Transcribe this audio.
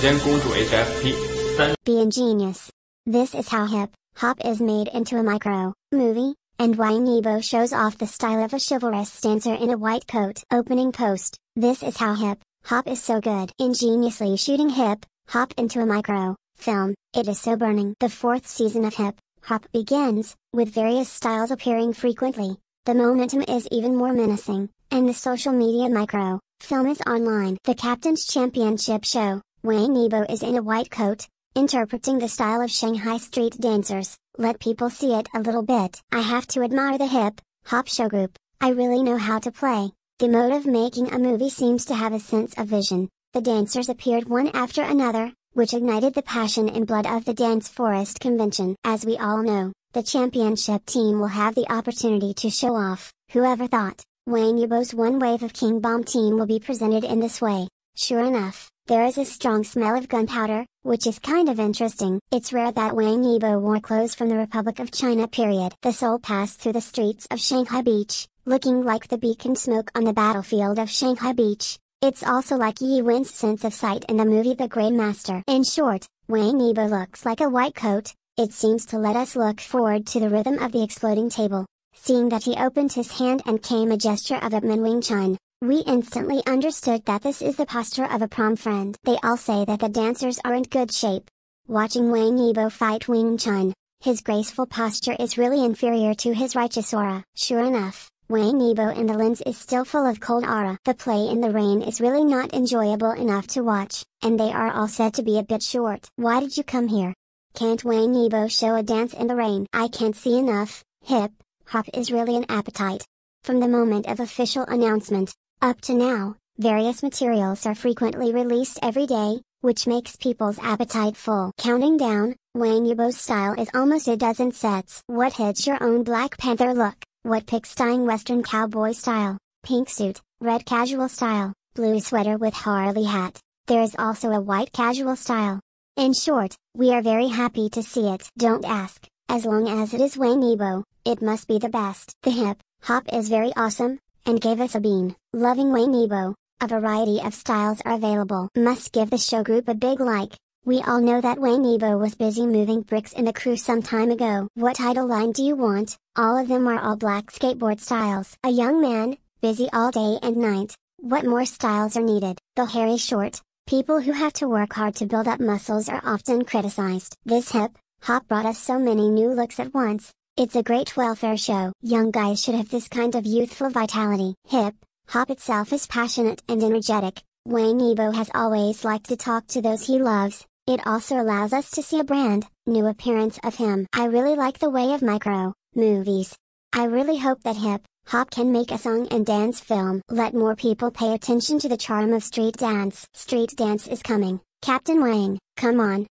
Be ingenious. This is how hip hop is made into a micro movie, and why Nebo shows off the style of a chivalrous dancer in a white coat. Opening post. This is how hip hop is so good. Ingeniously shooting hip hop into a micro film. It is so burning. The fourth season of hip hop begins with various styles appearing frequently. The momentum is even more menacing, and the social media micro film is online. The Captain's Championship Show. Wang Nebo is in a white coat, interpreting the style of Shanghai street dancers, let people see it a little bit. I have to admire the hip, hop show group, I really know how to play. The mode of making a movie seems to have a sense of vision. The dancers appeared one after another, which ignited the passion and blood of the Dance Forest Convention. As we all know, the championship team will have the opportunity to show off. Whoever thought, Wayne Yubo's one wave of King Bomb team will be presented in this way. Sure enough, there is a strong smell of gunpowder, which is kind of interesting. It's rare that Wang Yibo wore clothes from the Republic of China period. The soul passed through the streets of Shanghai Beach, looking like the beacon smoke on the battlefield of Shanghai Beach. It's also like Yi Wen's sense of sight in the movie The Grey Master. In short, Wang Yibo looks like a white coat, it seems to let us look forward to the rhythm of the exploding table. Seeing that he opened his hand and came a gesture of Upman Wing Chun, we instantly understood that this is the posture of a prom friend. They all say that the dancers are in good shape. Watching Wang Yibo fight Wing Chun, his graceful posture is really inferior to his righteous aura. Sure enough, Wang Yibo in the lens is still full of cold aura. The play in the rain is really not enjoyable enough to watch, and they are all said to be a bit short. Why did you come here? Can't Wang Yibo show a dance in the rain? I can't see enough, hip, hop is really an appetite. From the moment of official announcement, up to now, various materials are frequently released every day, which makes people's appetite full. Counting down, Wayne Yabo's style is almost a dozen sets. What hits your own Black Panther look, what pigstying Western cowboy style, pink suit, red casual style, blue sweater with Harley hat, there is also a white casual style. In short, we are very happy to see it. Don't ask, as long as it is Wayne Ebo, it must be the best. The hip, hop is very awesome, and gave us a bean. Loving Wayne Nebo, a variety of styles are available. Must give the show group a big like. We all know that Wayne Nebo was busy moving bricks in the crew some time ago. What title line do you want? All of them are all black skateboard styles. A young man, busy all day and night. What more styles are needed? The hairy short, people who have to work hard to build up muscles are often criticized. This hip, hop brought us so many new looks at once, it's a great welfare show. Young guys should have this kind of youthful vitality. Hip, hop itself is passionate and energetic. Wayne Nebo has always liked to talk to those he loves. It also allows us to see a brand new appearance of him. I really like the way of micro movies. I really hope that hip hop can make a song and dance film. Let more people pay attention to the charm of street dance. Street dance is coming. Captain Wang, come on.